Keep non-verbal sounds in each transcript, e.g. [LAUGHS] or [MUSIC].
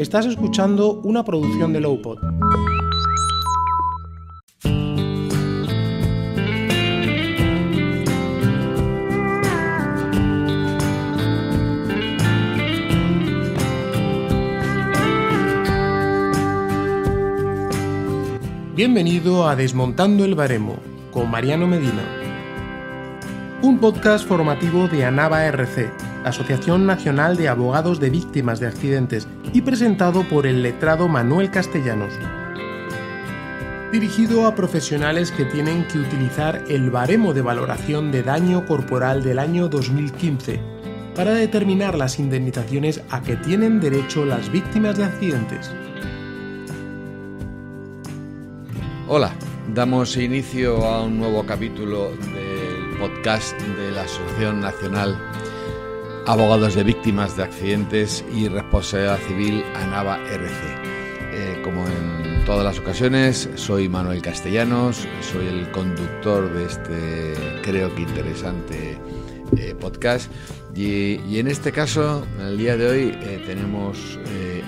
Estás escuchando una producción de Lowpod. Bienvenido a Desmontando el Baremo con Mariano Medina. Un podcast formativo de Anaba RC, Asociación Nacional de Abogados de Víctimas de Accidentes y presentado por el letrado Manuel Castellanos. Dirigido a profesionales que tienen que utilizar el baremo de valoración de daño corporal del año 2015 para determinar las indemnizaciones a que tienen derecho las víctimas de accidentes. Hola, damos inicio a un nuevo capítulo del podcast de la Asociación Nacional abogados de víctimas de accidentes y responsabilidad civil ANAVA RC. Eh, como en todas las ocasiones, soy Manuel Castellanos, soy el conductor de este creo que interesante eh, podcast. Y, en este caso, en el día de hoy, eh, tenemos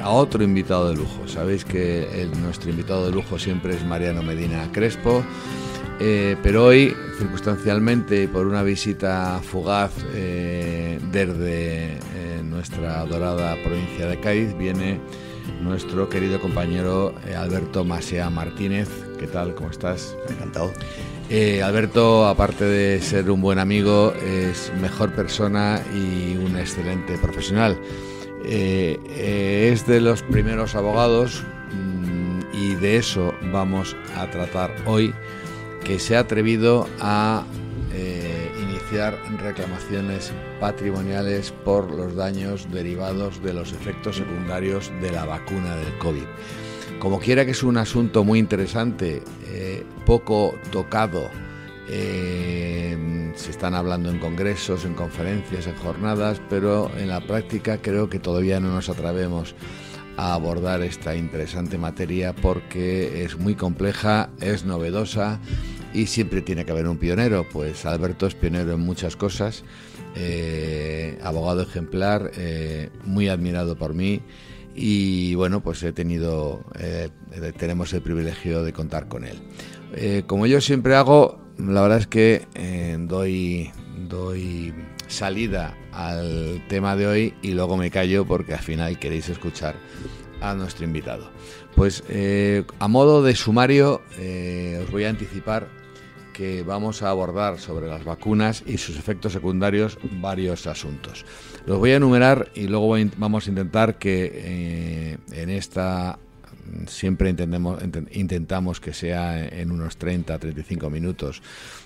a otro invitado de lujo. Sabéis que nuestro invitado de lujo siempre es Mariano Medina Crespo. pero hoy, circunstancialmente, por una visita fugaz, desde eh, nuestra adorada provincia de Cádiz viene nuestro querido compañero eh, Alberto Masea Martínez. ¿Qué tal? ¿Cómo estás? Encantado. Eh, Alberto, aparte de ser un buen amigo, es mejor persona y un excelente profesional. es de los primeros abogados mm, y de eso vamos a tratar hoy, que se ha atrevido a reclamaciones patrimoniales por los daños derivados de los efectos secundarios de la vacuna del COVID. Como quiera que es un asunto muy interesante, eh, poco tocado, eh, se están hablando en congresos, en conferencias, en jornadas, pero en la práctica creo que todavía no nos atrevemos a abordar esta interesante materia porque es muy compleja, es novedosa y siempre tiene que haber un pionero, pues Alberto es pionero en muchas cosas, eh, abogado ejemplar, eh, muy admirado por mí y bueno, pues he tenido, eh, tenemos el privilegio de contar con él. como yo siempre hago, la verdad es que doy, doy salida al tema de hoy y luego me callo porque al final queréis escuchar a nuestro invitado. Pues a modo de sumario os voy a anticipar que vamos a abordar sobre las vacunas y sus efectos secundarios varios asuntos. Los voy a enumerar y luego vamos a intentar que eh, en esta siempre intentamos que sea en unos 30 35 minutos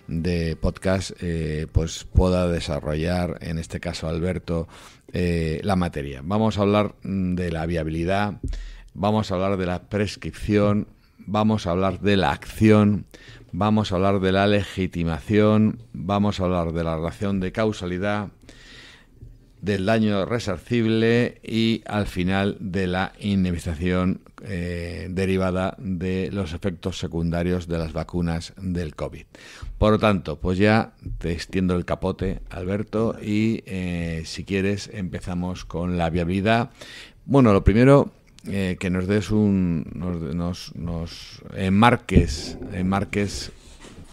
de podcast eh, pues pueda desarrollar en este caso Alberto eh, la materia vamos a hablar mm, de la viabilidad vamos a hablar de la prescripción vamos a hablar de la acción vamos a hablar de la legitimación, vamos a hablar de la relación de causalidad, del daño resarcible y al final de la indemnización eh, derivada de los efectos secundarios de las vacunas del COVID. Por lo tanto, pues ya te extiendo el capote, Alberto, y eh, si quieres empezamos con la viabilidad. Bueno, lo primero, eh, que nos des un. nos, enmarques,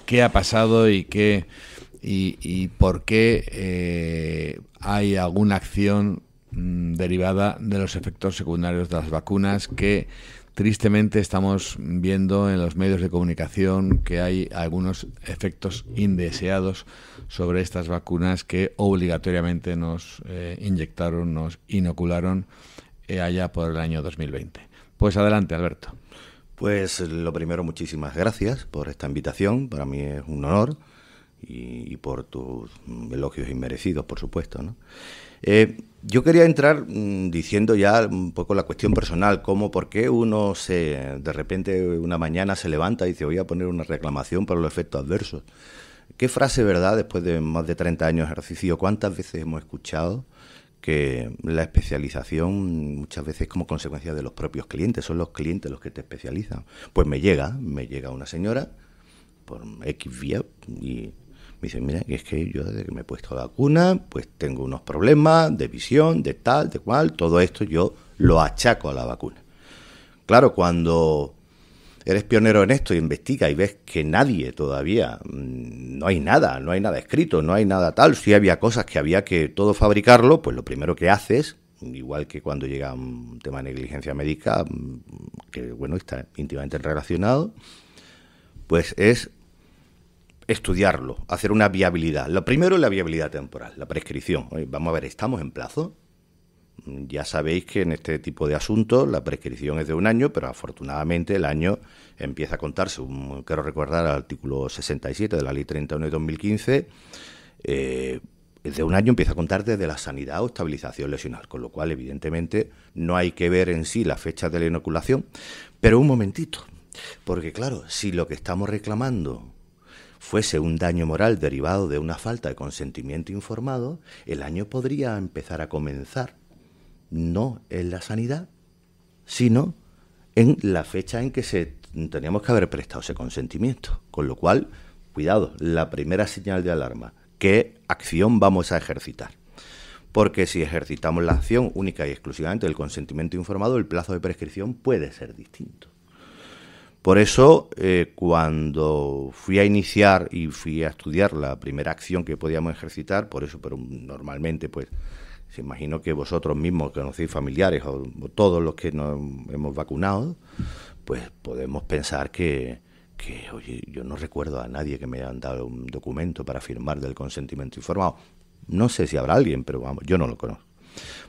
qué ha pasado y qué. y, por qué eh, hay alguna acción mm, derivada de los efectos secundarios de las vacunas que tristemente estamos viendo en los medios de comunicación que hay algunos efectos indeseados sobre estas vacunas que obligatoriamente nos eh, inyectaron, nos inocularon eh, allá por el año 2020. Pues adelante, Alberto. Pues lo primero, muchísimas gracias por esta invitación. Para mí es un honor y, por tus elogios inmerecidos, por supuesto. Eh, yo quería entrar mm, diciendo ya un poco la cuestión personal, cómo, por qué uno se, de repente una mañana se levanta y dice voy a poner una reclamación para los efectos adversos. Qué frase, ¿verdad? Después de más de 30 años de ejercicio, ¿cuántas veces hemos escuchado que la especialización muchas veces es como consecuencia de los propios clientes, son los clientes los que te especializan. Pues me llega, me llega una señora por X vía y me dice, mira, es que yo desde que me he puesto la vacuna, pues tengo unos problemas de visión, de tal, de cual, todo esto yo lo achaco a la vacuna. Claro, cuando eres pionero en esto y investiga y ves que nadie todavía, mm, no hay nada, no hay nada escrito, no hay nada tal, si había cosas que había que todo fabricarlo, pues lo primero que haces, igual que cuando llega un tema de negligencia médica, mm, que bueno, está íntimamente relacionado, pues es estudiarlo, hacer una viabilidad. Lo primero es la viabilidad temporal, la prescripción. vamos a ver, ¿estamos en plazo? ya sabéis que en este tipo de asuntos la prescripción es de un año, pero afortunadamente el año empieza a contarse. quiero recordar el artículo 67 de la Ley 31 de 2015. Eh, de un año empieza a contar desde la sanidad o estabilización lesional, con lo cual evidentemente no hay que ver en sí la fecha de la inoculación, pero un momentito, porque claro, si lo que estamos reclamando fuese un daño moral derivado de una falta de consentimiento informado, el año podría empezar a comenzar no en la sanidad, sino en la fecha en que se teníamos que haber prestado ese consentimiento. Con lo cual, cuidado, la primera señal de alarma, ¿qué acción vamos a ejercitar? Porque si ejercitamos la acción única y exclusivamente del consentimiento informado, el plazo de prescripción puede ser distinto. Por eso, eh, cuando fui a iniciar y fui a estudiar la primera acción que podíamos ejercitar, por eso, pero normalmente, pues, se imagino que vosotros mismos conocéis familiares o, todos los que nos hemos vacunado, pues podemos pensar que, que, oye, yo no recuerdo a nadie que me hayan dado un documento para firmar del consentimiento informado. No sé si habrá alguien, pero vamos, yo no lo conozco.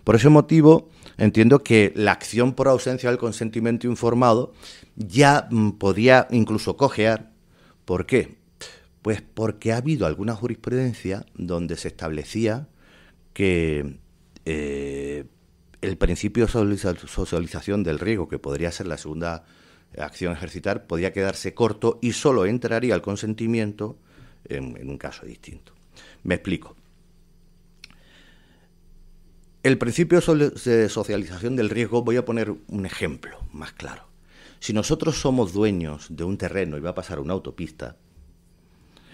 Por ese motivo, entiendo que la acción por ausencia del consentimiento informado ya mm, podía incluso cojear. ¿Por qué? Pues porque ha habido alguna jurisprudencia donde se establecía que eh, el principio de socialización del riesgo, que podría ser la segunda acción ejercitar, podría quedarse corto y solo entraría el consentimiento en, en un caso distinto. Me explico. El principio de socialización del riesgo, voy a poner un ejemplo más claro. Si nosotros somos dueños de un terreno y va a pasar una autopista,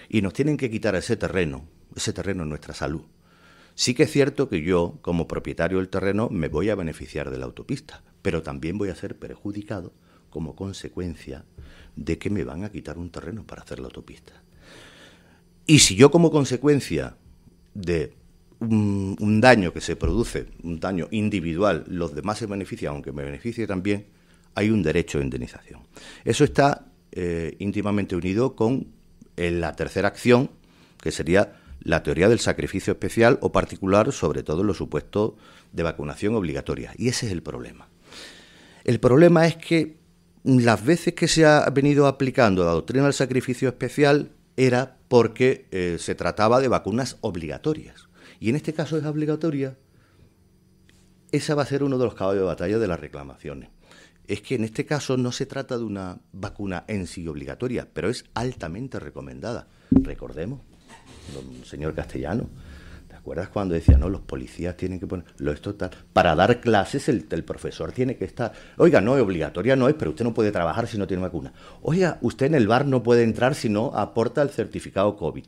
y nos tienen que quitar ese terreno, ese terreno es nuestra salud, Sí que es cierto que yo, como propietario del terreno, me voy a beneficiar de la autopista, pero también voy a ser perjudicado como consecuencia de que me van a quitar un terreno para hacer la autopista. Y si yo como consecuencia de un, daño que se produce, un daño individual, los demás se benefician, aunque me beneficie también, hay un derecho de indemnización. Eso está eh, íntimamente unido con eh, la tercera acción, que sería la teoría del sacrificio especial o particular, sobre todo en los supuestos de vacunación obligatoria. Y ese es el problema. El problema es que las veces que se ha venido aplicando la doctrina del sacrificio especial era porque eh, se trataba de vacunas obligatorias. Y en este caso es obligatoria. Esa va a ser uno de los caballos de batalla de las reclamaciones. Es que en este caso no se trata de una vacuna en sí obligatoria, pero es altamente recomendada. Recordemos el señor castellano. ¿Te acuerdas cuando decía, no, los policías tienen que poner, lo esto tal para dar clases el, el, profesor tiene que estar, oiga, no, es obligatoria no es, pero usted no puede trabajar si no tiene vacuna. Oiga, usted en el bar no puede entrar si no aporta el certificado COVID.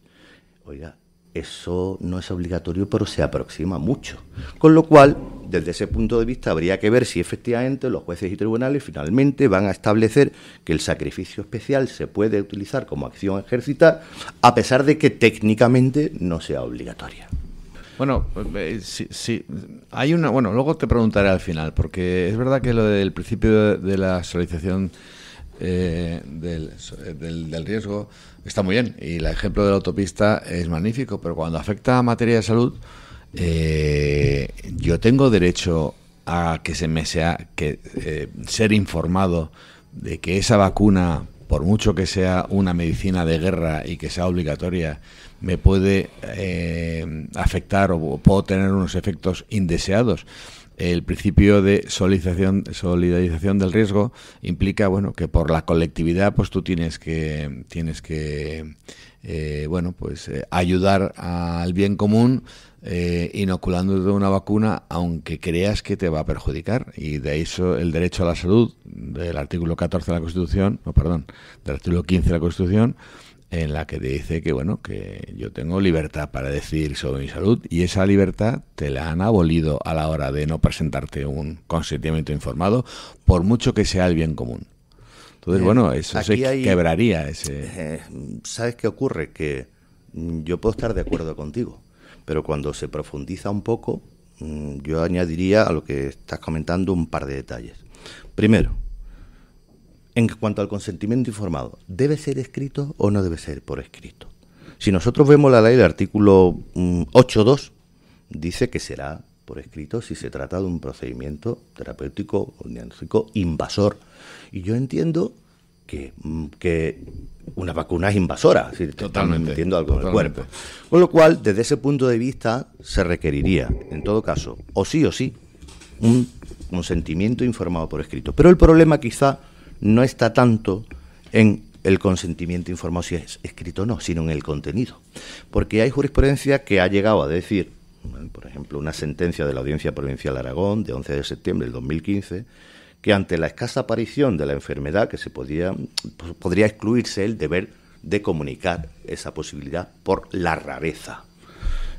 Oiga, eso no es obligatorio, pero se aproxima mucho. Con lo cual, desde ese punto de vista habría que ver si efectivamente los jueces y tribunales finalmente van a establecer que el sacrificio especial se puede utilizar como acción ejercitar, a pesar de que técnicamente no sea obligatoria. Bueno, pues, eh, hay una. Bueno, luego te preguntaré al final, porque es verdad que lo del principio de, la solicitación eh, del, riesgo está muy bien y el ejemplo de la autopista es magnífico, pero cuando afecta a materia de salud, eh, yo tengo derecho a que se me sea que eh, ser informado de que esa vacuna, por mucho que sea una medicina de guerra y que sea obligatoria, me puede eh, afectar o puedo tener unos efectos indeseados el principio de solidarización, del riesgo implica bueno que por la colectividad pues tú tienes que tienes que bueno pues ayudar al bien común eh, inoculándote una vacuna, aunque creas que te va a perjudicar. Y de eso el derecho a la salud del artículo 14 de la Constitución, no, perdón, del artículo 15 de la Constitución, en la que te dice que, bueno, que yo tengo libertad para decidir sobre mi salud y esa libertad te la han abolido a la hora de no presentarte un consentimiento informado, por mucho que sea el bien común. Entonces, bueno, eso se quebraría ese... Eh, ¿Sabes qué ocurre? Que yo puedo estar de acuerdo contigo pero cuando se profundiza un poco, mm, yo añadiría a lo que estás comentando un par de detalles. Primero, en cuanto al consentimiento informado, ¿debe ser escrito o no debe ser por escrito? Si nosotros vemos la ley, del artículo 8.2 mm, dice que será por escrito si se trata de un procedimiento terapéutico o diagnóstico invasor. Y yo entiendo que, que una vacuna es invasora, totalmente, metiendo algo en el cuerpo. Con lo cual, desde ese punto de vista, se requeriría, en todo caso, o sí o sí, un consentimiento informado por escrito. Pero el problema quizá no está tanto en el consentimiento informado si es escrito o no, sino en el contenido. Porque hay jurisprudencia que ha llegado a decir, por ejemplo, una sentencia de la Audiencia Provincial de Aragón de 11 de septiembre del 2015, que ante la escasa aparición de la enfermedad que se podía, pues, podría excluirse el deber de comunicar esa posibilidad por la rareza.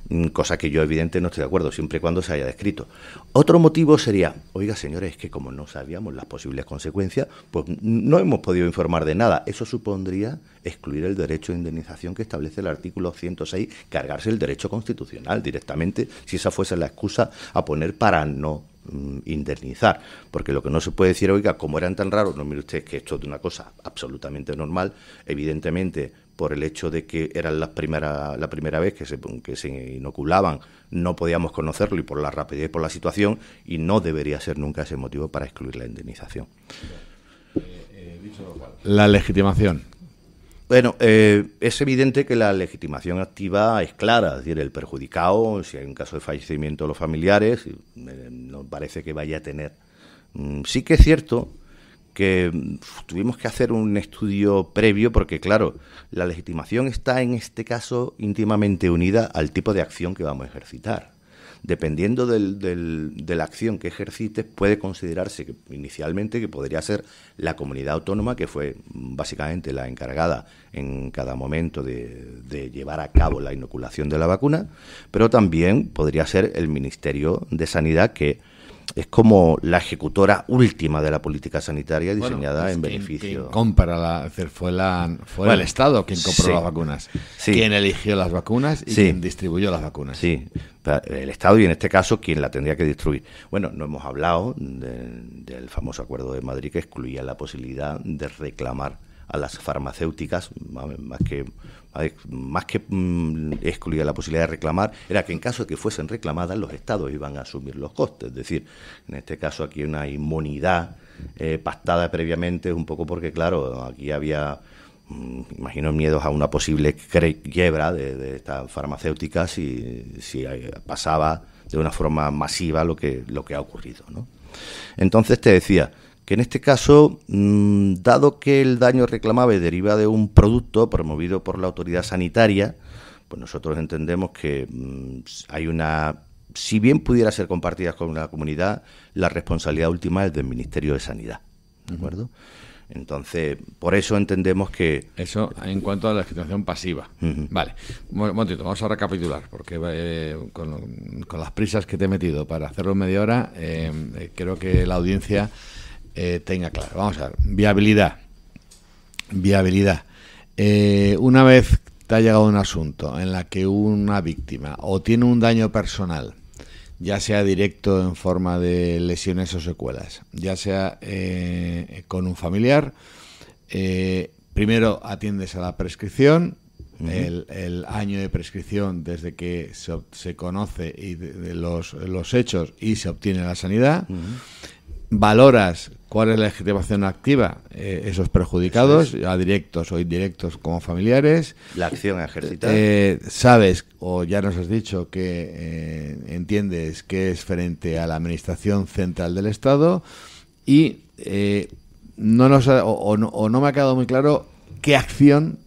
Mm, cosa que yo evidentemente, no estoy de acuerdo, siempre y cuando se haya descrito. Otro motivo sería, oiga señores, que como no sabíamos las posibles consecuencias, pues no hemos podido informar de nada. Eso supondría excluir el derecho de indemnización que establece el artículo 106, cargarse el derecho constitucional directamente, si esa fuese la excusa a poner para no Mm, indemnizar. Porque lo que no se puede decir, oiga, como eran tan raros, no mire usted que esto es una cosa absolutamente normal, evidentemente por el hecho de que eran la primera, la primera vez que se, que se inoculaban, no podíamos conocerlo y por la rapidez, por la situación, y no debería ser nunca ese motivo para excluir la indemnización. La legitimación. Bueno, eh, es evidente que la legitimación activa es clara, es decir, el perjudicado, si hay un caso de fallecimiento de los familiares, eh, nos parece que vaya a tener. Mm, sí que es cierto que mm, tuvimos que hacer un estudio previo porque, claro, la legitimación está en este caso íntimamente unida al tipo de acción que vamos a ejercitar dependiendo de la acción que ejercites, puede considerarse inicialmente que podría ser la comunidad autónoma, que fue básicamente la encargada en cada momento de, de llevar a cabo la inoculación de la vacuna, pero también podría ser el Ministerio de Sanidad que es como la ejecutora última de la política sanitaria diseñada pues en beneficio. Quien compra la, fue, fue el Estado quien compró las vacunas, sí. quien eligió las vacunas y quien distribuyó las vacunas. Sí, el Estado y en este caso quien la tendría que distribuir. Bueno, no hemos hablado del famoso acuerdo de Madrid que excluía la posibilidad de reclamar a las farmacéuticas, más que, más que mm, excluía la posibilidad de reclamar, era que en caso de que fuesen reclamadas, los estados iban a asumir los costes. Es decir, en este caso aquí una inmunidad eh, pactada previamente, un poco porque, claro, aquí había mm, imagino miedos a una posible quiebra de, estas farmacéuticas si, si, eh, pasaba de una forma masiva lo que, lo que ha ocurrido. ¿no? Entonces te decía, que en este caso, mm, dado que el daño reclamable deriva de un producto promovido por la autoridad sanitaria, pues nosotros entendemos que mm, hay una, si bien pudiera ser compartida con la comunidad, la responsabilidad última es del Ministerio de Sanidad, ¿de acuerdo? Entonces, por eso entendemos que... Eso en cuanto a la situación pasiva. Vale. Un vamos a recapitular, porque eh, con, las prisas que te he metido para hacerlo en media hora, eh, eh, creo que la audiencia eh, tenga claro. Vamos a ver, viabilidad. Viabilidad. Eh, una vez te ha llegado un asunto en la que una víctima o tiene un daño personal, ya sea directo en forma de lesiones o secuelas, ya sea eh, con un familiar, primero atiendes a la prescripción, el, año de prescripción desde que se, se conoce y de, los, hechos y se obtiene la sanidad valoras cuál es la legitimación activa, eh, esos perjudicados, a directos o indirectos como familiares. La acción ejercitada. Eh, sabes, o ya nos has dicho que eh, entiendes que es frente a la Administración Central del Estado y no no, me ha quedado muy claro qué acción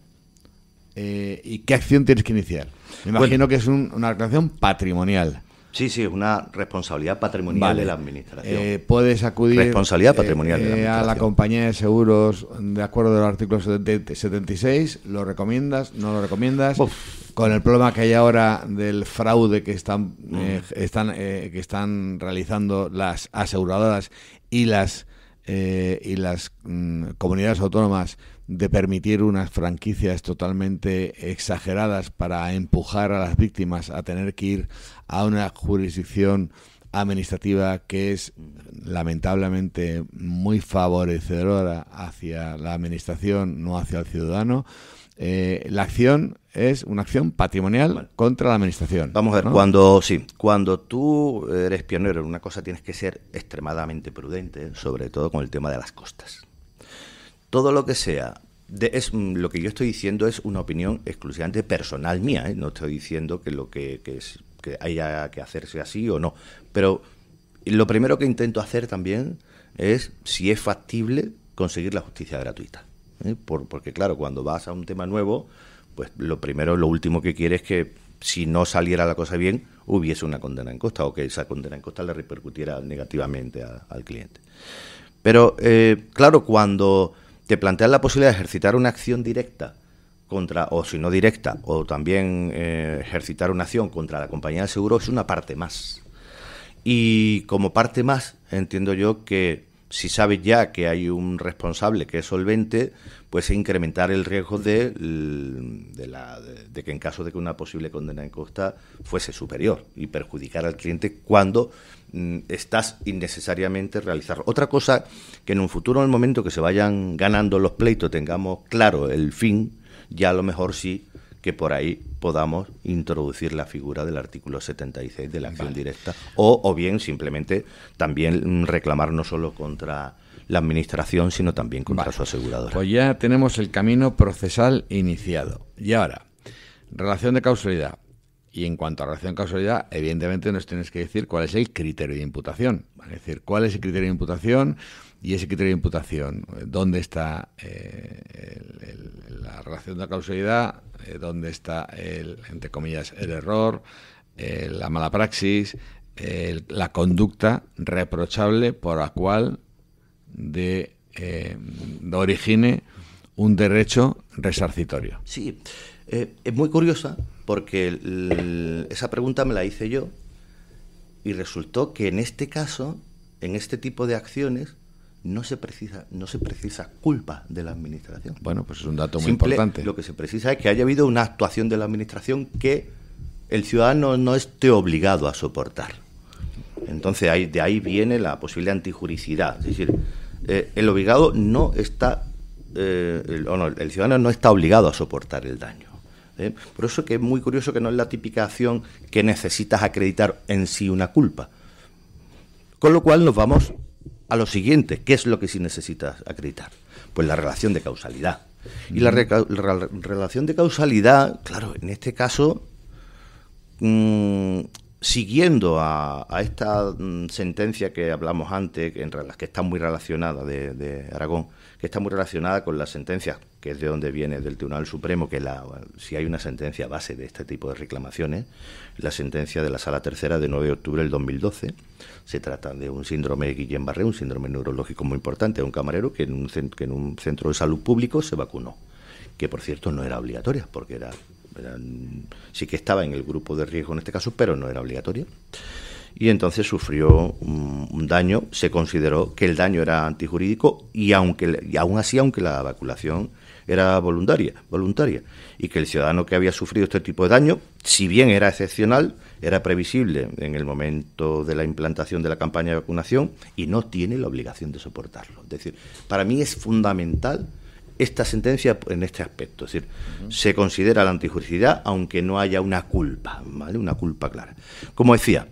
y qué acción tienes que iniciar. Me imagino que es una acción patrimonial. Sí, sí, es una responsabilidad patrimonial de la administración. Eh, puedes acudir responsabilidad eh, patrimonial eh, a la compañía de seguros de acuerdo al artículo 76. ¿Lo recomiendas? ¿No lo recomiendas? Con el problema que hay ahora del fraude que están, mm. están, que están realizando las aseguradoras y las, y las mm, comunidades autónomas de permitir unas franquicias totalmente exageradas para empujar a las víctimas a tener que ir a una jurisdicción administrativa que es lamentablemente muy favorecedora hacia la administración, no hacia el ciudadano. Eh, la acción es una acción patrimonial contra la administración. Vamos a ver, cuando sí, cuando tú eres pionero en una cosa tienes que ser extremadamente prudente, sobre todo con el tema de las costas todo lo que sea es, mm, lo que yo estoy diciendo es una opinión exclusivamente personal mía, ¿eh? no estoy diciendo que lo que, es, que, haya que hacerse así o no, pero lo primero que intento hacer también es, si es factible, conseguir la justicia gratuita. ¿eh? porque claro, cuando vas a un tema nuevo, pues lo primero, lo último que quieres es que si no saliera la cosa bien, hubiese una condena en costa o que esa condena en costa le repercutiera negativamente al cliente. Pero eh, claro, cuando te planteas la posibilidad de ejercitar una acción directa contra, o si no directa, o también eh, ejercitar una acción contra la compañía de seguro es una parte más. Y como parte más, entiendo yo que si sabes ya que hay un responsable que es solvente, pues incrementar el riesgo de, mm, la, de, que en caso de que una posible condena en costa fuese superior y perjudicar al cliente cuando mm, estás innecesariamente realizando. Otra cosa que en un futuro, en el momento que se vayan ganando los pleitos, tengamos claro el fin, ya a lo mejor sí que por ahí podamos introducir la figura del artículo 76 de la acción directa o, o bien simplemente también reclamar no solo contra la administración, sino también contra su aseguradora. Pues ya tenemos el camino procesal iniciado. Y ahora, relación de causalidad. Y en cuanto a relación de causalidad, evidentemente nos tienes que decir cuál es el criterio de imputación. Es decir, cuál es el criterio de imputación y ese criterio de imputación, eh, dónde está eh, la relación de la causalidad, eh, dónde está, el, entre comillas, el error, la mala praxis, la conducta reprochable por la cual de, de origine un derecho resarcitorio. Sí, es muy curiosa porque esa pregunta me la hice yo y resultó que en este caso, en este tipo de acciones, no se precisa, no se precisa culpa de la administración. Bueno, pues es un dato muy importante. Lo que se precisa es que haya habido una actuación de la administración que el ciudadano no esté obligado a soportar. Entonces de ahí viene la posible antijuricidad. Es decir, eh, el obligado no está, eh, no, el ciudadano no está obligado a soportar el daño. ¿eh? Por eso que es muy curioso que no es la típica acción que necesitas acreditar en sí una culpa. Con lo cual nos vamos a lo siguiente, ¿qué es lo que sí necesitas acreditar? Pues la relación de causalidad. Y la, relación de causalidad, claro, en este caso, mm, siguiendo a, esta mm, sentencia que hablamos antes, que, las que está muy relacionada de, Aragón, que está muy relacionada con la sentencia que es de donde viene del Tribunal Supremo, que la, si hay una sentencia base de este tipo de reclamaciones, la sentencia de la Sala Tercera de 9 de octubre del 2012, se trata de un síndrome de Guillain-Barré, un síndrome neurológico muy importante, un camarero que en un, que en un centro de salud público se vacunó, que por cierto no era obligatoria, porque era, sí que estaba en el grupo de riesgo en este caso, pero no era obligatoria y entonces sufrió un, daño. Se consideró que el daño era antijurídico y aunque y aún así, aunque la vacunación era voluntaria, voluntaria, y que el ciudadano que había sufrido este tipo de daño, si bien era excepcional, era previsible en el momento de la implantación de la campaña de vacunación y no tiene la obligación de soportarlo. Es decir, para mí es fundamental esta sentencia en este aspecto. Es decir, se considera la antijuricidad aunque no haya una culpa, ¿vale? Una culpa clara. Como decía,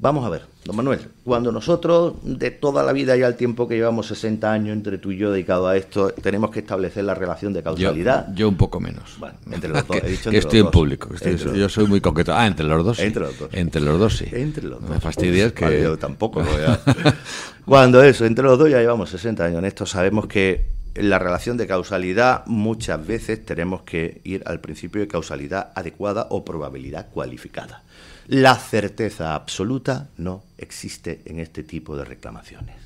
Vamos a ver, don Manuel, cuando nosotros de toda la vida y al tiempo que llevamos 60 años entre tú y yo dedicado a esto, tenemos que establecer la relación de causalidad. Yo, un poco menos. Bueno, [LAUGHS] [LAUGHS] entre los dos. estoy en público. yo soy muy concreto. Ah, entre los dos. Entre los dos. Entre los dos, sí. Entre los dos. Me fastidia que... Yo tampoco. [LAUGHS] cuando eso, entre los dos ya llevamos 60 años en esto, sabemos que la relación de causalidad muchas veces tenemos que ir al principio de causalidad adecuada o probabilidad cualificada. La certeza absoluta no existe en este tipo de reclamaciones.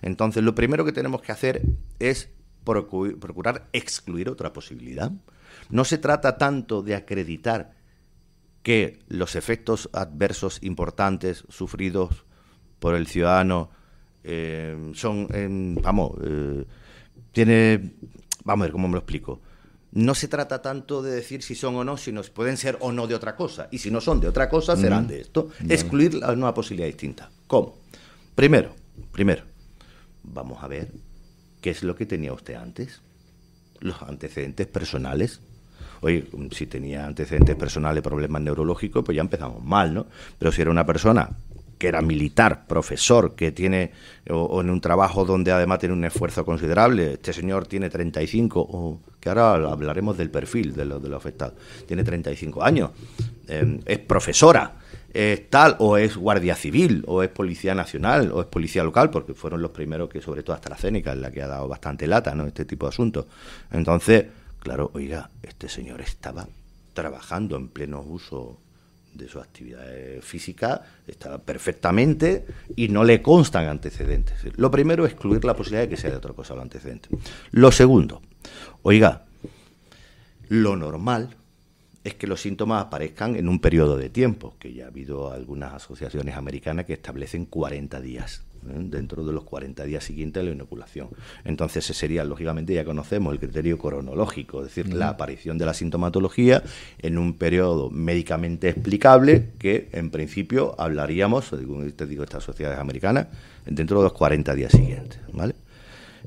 Entonces, lo primero que tenemos que hacer es procurar excluir otra posibilidad. No se trata tanto de acreditar que los efectos adversos importantes sufridos por el ciudadano eh, son, em, vamos, eh, tiene, vamos a ver cómo me lo explico, no se trata tanto de decir si son o no, sino si pueden ser o no de otra cosa. Y si no son de otra cosa, serán de esto. Excluir la nueva posibilidad distinta. ¿Cómo? Primero, primero, vamos a ver qué es lo que tenía usted antes. Los antecedentes personales. Oye, si tenía antecedentes personales, problemas neurológicos, pues ya empezamos mal, ¿no? Pero si era una persona que era militar, profesor, que tiene o, en un trabajo donde además tiene un esfuerzo considerable. Este señor tiene 35, o, que ahora hablaremos del perfil de los afectados. Tiene 35 años, em, es profesora, es tal o es guardia civil o es policía nacional o es policía local, porque fueron los primeros que sobre todo hasta la cénica, en la que ha dado bastante lata, ¿no? Este tipo de asuntos. Entonces, claro, oiga, este señor estaba trabajando en pleno uso de su actividad física está perfectamente y no le constan antecedentes. Lo primero, es excluir la posibilidad de que sea de otra cosa lo antecedente. Lo segundo, oiga, lo normal es que los síntomas aparezcan en un periodo de tiempo, que ya ha habido algunas asociaciones americanas que establecen 40 días ¿eh? dentro de los 40 días siguientes a la inoculación. Entonces, ese sería, lógicamente, ya conocemos el criterio cronológico, es decir, la aparición de la sintomatología en un periodo médicamente explicable que, en principio, hablaríamos, según te digo, estas sociedades americanas, dentro de los 40 días siguientes. ¿vale?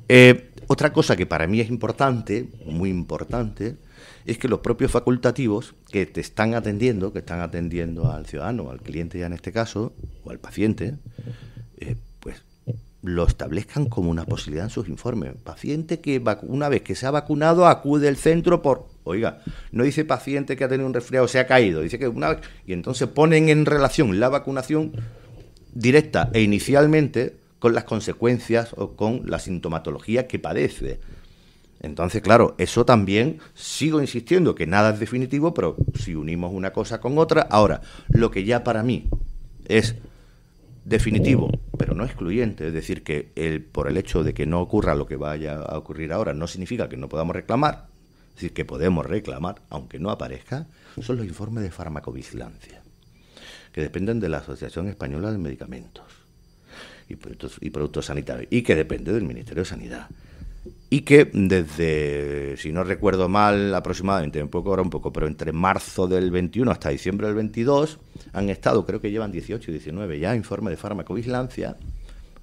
Eh, otra cosa que para mí es importante, muy importante, es que los propios facultativos que te están atendiendo, que están atendiendo al ciudadano, al cliente ya en este caso, o al paciente, eh, pues lo establezcan como una posibilidad en sus informes. Paciente que una vez que se ha vacunado acude al centro por... Oiga, no dice paciente que ha tenido un resfriado, se ha caído, dice que una Y entonces ponen en relación la vacunación directa e inicialmente con las consecuencias o con la sintomatología que padece. Entonces, claro, eso también, sigo insistiendo que nada es definitivo, pero si unimos una cosa con otra, ahora, lo que ya para mí es definitivo, pero no excluyente, es decir, que por el hecho de que no ocurra lo que vaya a ocurrir ahora, no significa que no podamos reclamar, es decir, que podemos reclamar, aunque no aparezca, son los informes de farmacovigilancia, que dependen de la Asociación Española de Medicamentos y Productos, y Productos Sanitarios, y que depende del Ministerio de Sanidad y que desde, si no recuerdo mal, aproximadamente, un poco ahora un poco, pero entre marzo del 21 hasta diciembre del 22 han estado, creo que llevan 18 y 19 ya, informe de farmacovigilancia,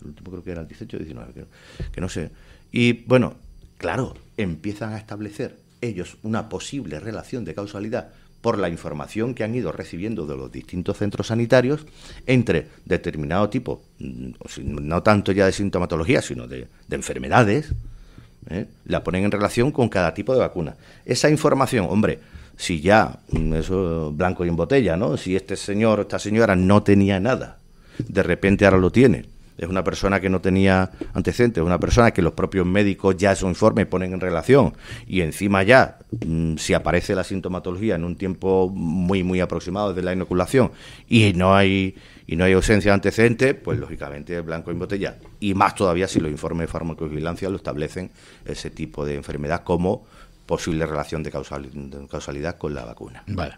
el último creo que era el 18 o 19, que no sé. Y bueno, claro, empiezan a establecer ellos una posible relación de causalidad por la información que han ido recibiendo de los distintos centros sanitarios entre determinado tipo, mm, no tanto ya de sintomatología, sino de enfermedades, ¿eh? la ponen en relación con cada tipo de vacuna. Esa información, hombre, si ya, mm, eso blanco y en botella, ¿no? Si este señor o esta señora no tenía nada, de repente ahora lo tiene. Es una persona que no tenía antecedentes, una persona que los propios médicos ya su informe ponen en relación y encima ya, mm, si aparece la sintomatología en un tiempo muy, muy aproximado desde la inoculación y no hay y no hay ausencia de antecedente, pues lógicamente es blanco en botella. Y más todavía si los informes de farmacovigilancia lo establecen ese tipo de enfermedad como posible relación de, causalidad con la vacuna. Vale.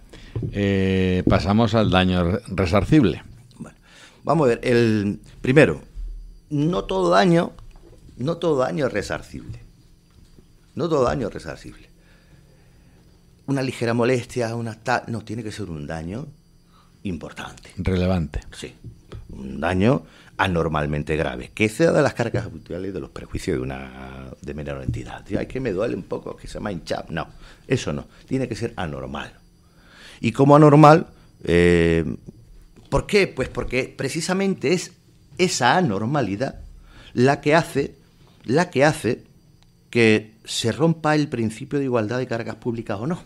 Eh, pasamos al daño resarcible. Bueno, vamos a ver, el primero, no todo daño, no todo daño es resarcible. No todo daño es resarcible. Una ligera molestia, una no tiene que ser un daño importante. Relevante. Sí, un daño anormalmente grave, que sea de las cargas habituales de los prejuicios de una de menor entidad. Hay que me duele un poco, que se me ha No, eso no, tiene que ser anormal. Y como anormal, eh, ¿por qué? Pues porque precisamente es esa anormalidad la que hace, la que hace que se rompa el principio de igualdad de cargas públicas o no.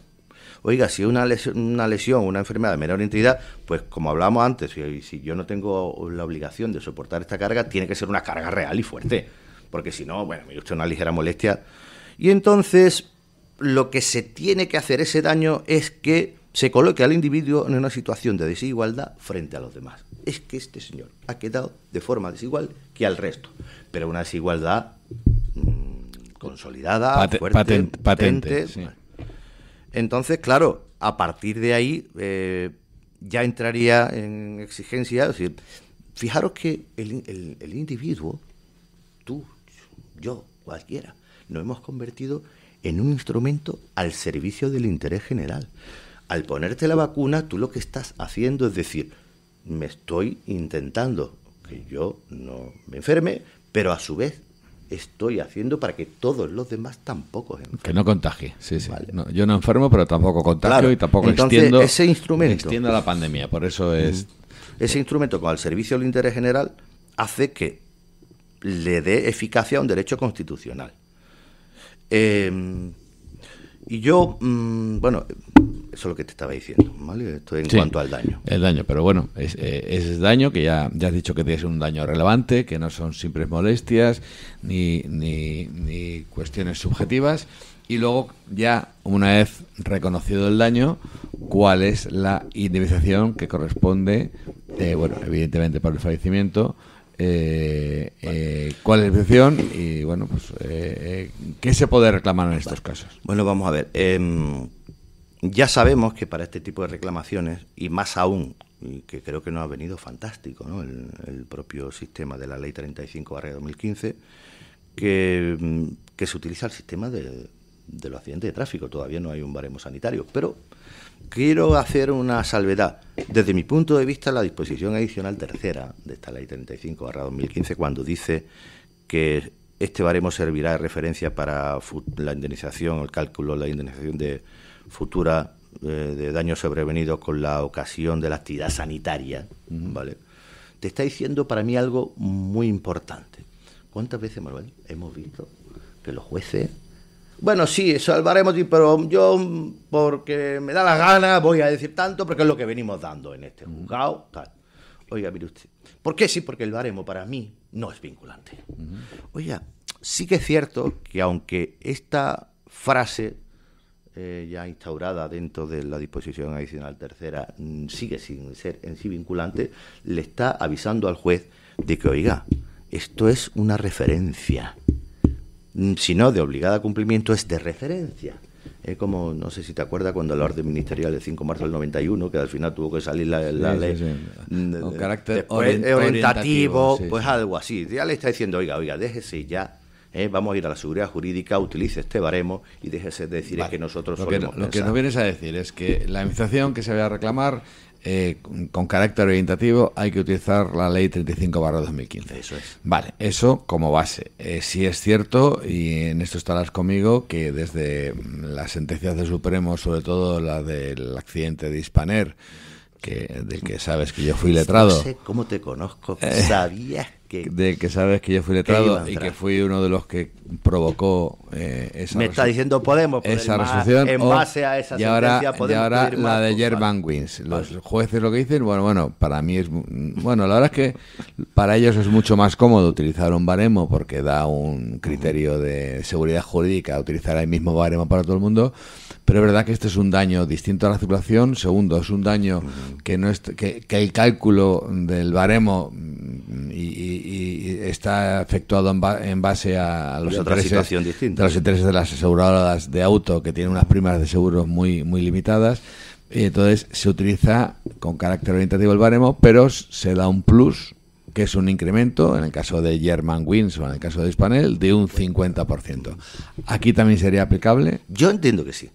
Oiga, si es una lesión, una lesión, una enfermedad de menor entidad, pues como hablamos antes, si, yo no tengo la obligación de soportar esta carga, tiene que ser una carga real y fuerte. Porque si no, bueno, me gusta una ligera molestia. Y entonces, lo que se tiene que hacer ese daño es que se coloque al individuo en una situación de desigualdad frente a los demás. Es que este señor ha quedado de forma desigual que al resto, pero una desigualdad mm, consolidada, fuerte, patente. Entonces, claro, a partir de ahí eh, ya entraría en exigencia. fijaros que el, el individuo, tú, yo, cualquiera, nos hemos convertido en un instrumento al servicio del interés general. Al ponerte la vacuna, tú lo que estás haciendo es decir, me estoy intentando que yo no me enferme, pero a su vez estoy haciendo para que todos los demás tampoco Que no contagie, sí, sí. yo no enfermo, pero tampoco contagio y tampoco Entonces, extiendo, ese instrumento, extiendo la pandemia, por eso es... Ese instrumento, con el servicio del interés general, hace que le dé eficacia a un derecho constitucional. Em, y yo, mm, bueno, eso es lo que te estaba diciendo, ¿vale? en cuanto al daño. El daño, pero bueno, es, eh, es daño que ya, ya has dicho que es un daño relevante, que no son simples molestias ni, ni, ni cuestiones subjetivas. Y luego, ya una vez reconocido el daño, cuál es la indemnización que corresponde, eh, bueno, evidentemente para el fallecimiento, eh, cuál es la indemnización? y bueno pues qué se puede reclamar en estos casos bueno vamos a ver em, ya sabemos que para este tipo de reclamaciones, y más aún, que creo que no ha venido fantástico, ¿no? el, propio sistema de la Ley 35 2015, mm, que, se utiliza el sistema de, los accidentes de tráfico. Todavía no hay un baremo sanitario, pero quiero hacer una salvedad. Desde mi punto de vista, la disposición adicional tercera de esta ley 35 2015, cuando dice que este baremo servirá de referencia para la indemnización, el cálculo, de la indemnización de, futura eh, de daños sobrevenidos con la ocasión de la actividad sanitaria, ¿vale? Te está diciendo para mí algo muy importante. ¿Cuántas veces, Manuel, hemos visto que los jueces bueno, sí, salvaremos, pero yo, porque me da la gana, voy a decir tanto, porque es lo que venimos dando en este juzgado. Oiga, mire usted, ¿por qué sí? Porque el baremo para mí no es vinculante. Oiga, sí que es cierto que aunque esta frase eh, ya instaurada dentro de la disposición adicional tercera mm, sigue sin ser en sí vinculante, le está avisando al juez de que, oiga, esto es una referencia. Mm, si no, de obligada cumplimiento es de referencia. Es como, no sé si te acuerdas, cuando la orden ministerial de 5 de marzo del 91, que al final tuvo que salir la, ley mm, carácter orientativo pues algo así. Ya le está diciendo, oiga, oiga, déjese ya ¿eh? vamos a ir a la seguridad jurídica, utilice este baremo y déjese decir que nosotros lo que, Lo que nos vienes a decir es que la administración que se vaya a reclamar eh, con, carácter orientativo hay que utilizar la ley 35 barra 2015. Eso es. Vale, eso como base. Eh, si es cierto, y en esto estarás conmigo, que desde mm, las sentencias del Supremo, sobre todo la del accidente de Hispaner, que, del que sabes que yo fui letrado. No sé cómo te conozco, sabías de que sabes que yo fui letrado y que fui uno de los que provocó esa eh, esa Me está diciendo Podemos, esa En base a esa y ahora, Podemos y ahora la de German Wins. Los jueces lo que dicen, bueno, bueno, para mí es... Bueno, la verdad es que para ellos es mucho más cómodo utilizar un baremo porque da un criterio de seguridad jurídica, utilizar el mismo baremo para todo el mundo, pero es verdad que este es un daño distinto a la circulación. Segundo, es un daño que no es, que, el cálculo del baremo mm, y y, está efectuado en, base a, los, intereses, de las aseguradoras de auto que tienen unas primas de seguros muy, muy limitadas. Y entonces se utiliza con carácter orientativo el baremo, pero se da un plus que es un incremento, en el caso de German Wins o en el caso de Hispanel, de un 50%. ¿Aquí también sería aplicable? Yo entiendo que sí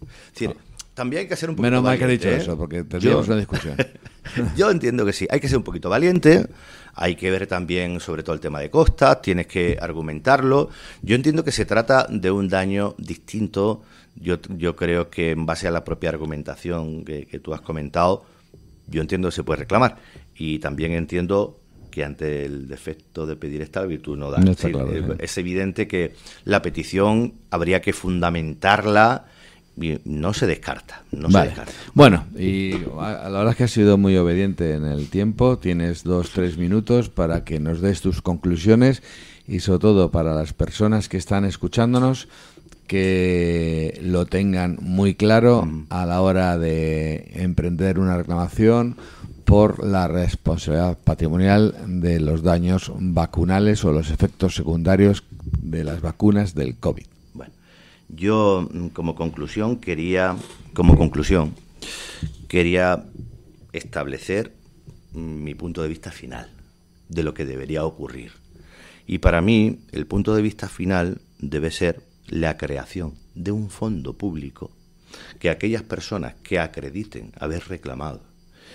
también hay que ser un poquito Menos mal que ha dicho eso, porque ¿eh? tendríamos una discusión. [LAUGHS] yo entiendo que sí, hay que ser un poquito valiente, hay que ver también sobre todo el tema de costas, tienes que argumentarlo. Yo entiendo que se trata de un daño distinto, yo, yo creo que en base a la propia argumentación que, tú has comentado, yo entiendo que se puede reclamar y también entiendo que ante el defecto de pedir esta virtud no da. es evidente que la petición habría que fundamentarla no se descarta, no Bueno, y la verdad es que has sido muy obediente en el tiempo. Tienes dos, tres minutos para que nos des tus conclusiones y sobre todo para las personas que están escuchándonos que lo tengan muy claro mm. a la hora de emprender una reclamación por la responsabilidad patrimonial de los daños vacunales o los efectos secundarios de las vacunas del COVID. Yo mm, como conclusión quería, como conclusión, quería establecer mm, mi punto de vista final de lo que debería ocurrir. Y para mí el punto de vista final debe ser la creación de un fondo público que aquellas personas que acrediten haber reclamado,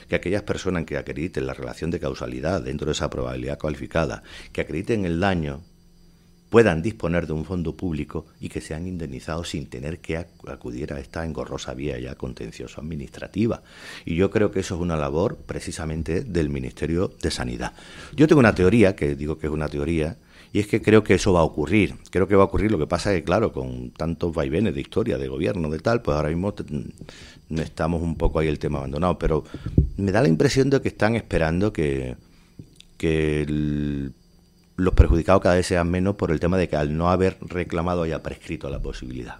que aquellas personas que acrediten la relación de causalidad dentro de esa probabilidad cualificada, que acrediten el daño, puedan disponer de un fondo público y que sean indemnizados sin tener que acudir a esta engorrosa vía ya contencioso-administrativa. Y yo creo que eso es una labor precisamente del Ministerio de Sanidad. Yo tengo una teoría, que digo que es una teoría, y es que creo que eso va a ocurrir. Creo que va a ocurrir. Lo que pasa es que, claro, con tantos vaivenes de historia, de gobierno, de tal, pues ahora mismo mm, estamos un poco ahí el tema abandonado. Pero me da la impresión de que están esperando que, que el los perjudicados cada vez sean menos por el tema de que al no haber reclamado haya prescrito la posibilidad.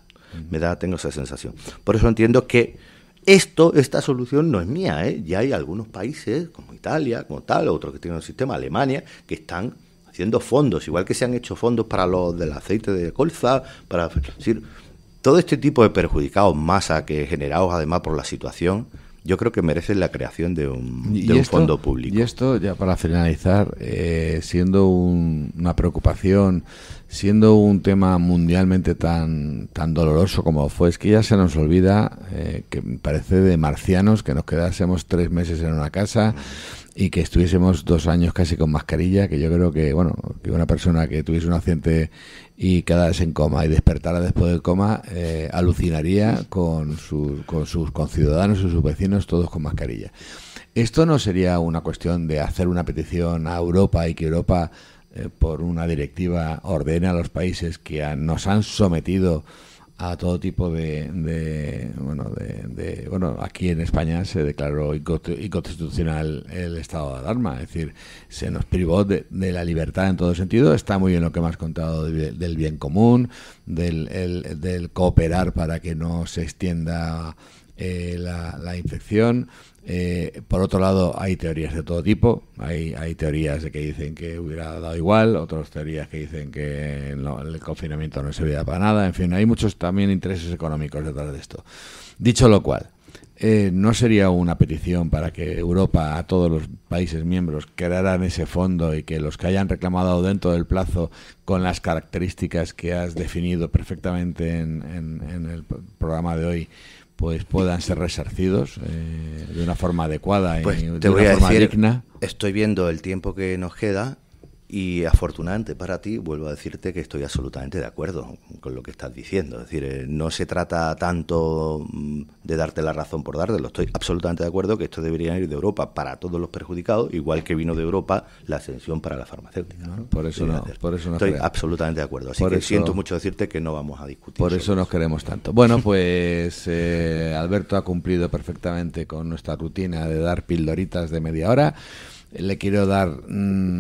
Me da, tengo esa sensación. Por eso entiendo que esto, esta solución no es mía, ¿eh? ya hay algunos países, como Italia, como tal, otros que tienen un sistema, Alemania, que están haciendo fondos, igual que se han hecho fondos para los del aceite de colza, para decir, todo este tipo de perjudicados, masa que generados además por la situación, yo creo que merece la creación de un, fondo público. Y esto, ya para finalizar, eh, siendo una preocupación, siendo un tema mundialmente tan, tan doloroso como fue, es que ya se nos olvida eh, que parece de marcianos que nos quedásemos tres meses en una casa y que estuviésemos dos años casi con mascarilla, que yo creo que, bueno, que una persona que tuviese un accidente y quedase en coma y despertara después del coma, eh, alucinaría con, con sus conciudadanos y sus vecinos todos con mascarilla. Esto no sería una cuestión de hacer una petición a Europa y que Europa, eh, por una directiva, ordene a los países que nos han sometido a todo tipo de, de bueno aquí en España se declaró inconstitucional el estado de alarma es decir se nos privó de, la libertad en todo sentido está muy bien lo que me has contado del bien común del, cooperar para que no se extienda eh, la, la infección eh, por otro lado, hay teorías de todo tipo. Hay, teorías de que dicen que hubiera dado igual, otras teorías que dicen que el confinamiento no servía para nada. En fin, hay muchos también intereses económicos detrás de esto. Dicho lo cual, eh, ¿no sería una petición para que Europa, a todos los países miembros, crearan ese fondo y que los que hayan reclamado dentro del plazo, con las características que has definido perfectamente en el programa de hoy, pues puedan ser resarcidos eh, de una forma adecuada y pues de una forma digna. Estoy viendo el tiempo que nos queda y afortunadamente para ti, vuelvo a decirte que estoy absolutamente de acuerdo con lo que estás diciendo. Es decir, eh, no se trata tanto mm, de darte la razón por dártelo. Estoy absolutamente de acuerdo que esto debería ir de Europa para todos los perjudicados, igual que vino de Europa la ascensión para la farmacéutica. Por, eso no, eso Estoy absolutamente de acuerdo. Así que siento mucho decirte que no vamos a discutir. Por eso nos queremos tanto. Bueno, pues eh, Alberto ha cumplido perfectamente con nuestra rutina de dar pildoritas de media hora le quiero dar mm,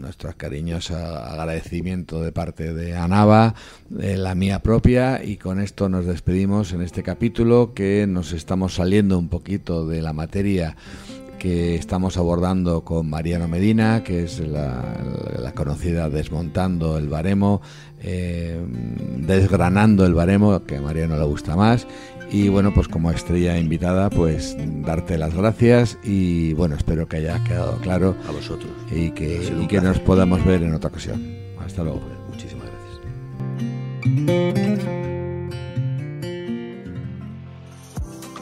nuestro cariñoso agradecimiento de parte de Anava, de la mía propia, y con esto nos despedimos en este capítulo que nos estamos saliendo un poquito de la materia que estamos abordando con Mariano Medina, que es la, conocida Desmontando el Baremo, eh, Desgranando el Baremo, que a Mariano le gusta más, y bueno, pues como estrella invitada, pues darte las gracias y bueno, espero que haya quedado claro. A vosotros. Y que, nos podamos ver en otra ocasión. Hasta luego. muchísimas gracias.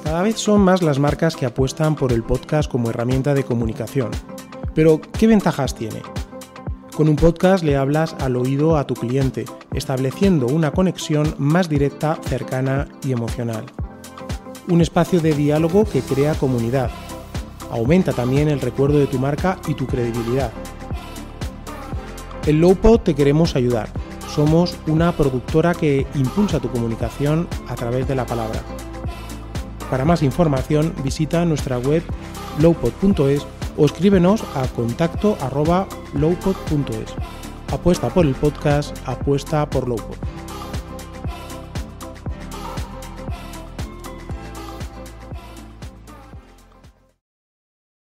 Cada vez son más las marcas que apuestan por el podcast como herramienta de comunicación. Pero, ¿qué ventajas tiene? Con un podcast le hablas al oído a tu cliente, estableciendo una conexión más directa, cercana y emocional. Un espacio de diálogo que crea comunidad. Aumenta también el recuerdo de tu marca y tu credibilidad. En Lowpod te queremos ayudar. Somos una productora que impulsa tu comunicación a través de la palabra. Para más información visita nuestra web lowpod.es o escríbenos a contacto arroba Apuesta por el podcast, apuesta por Lowpod.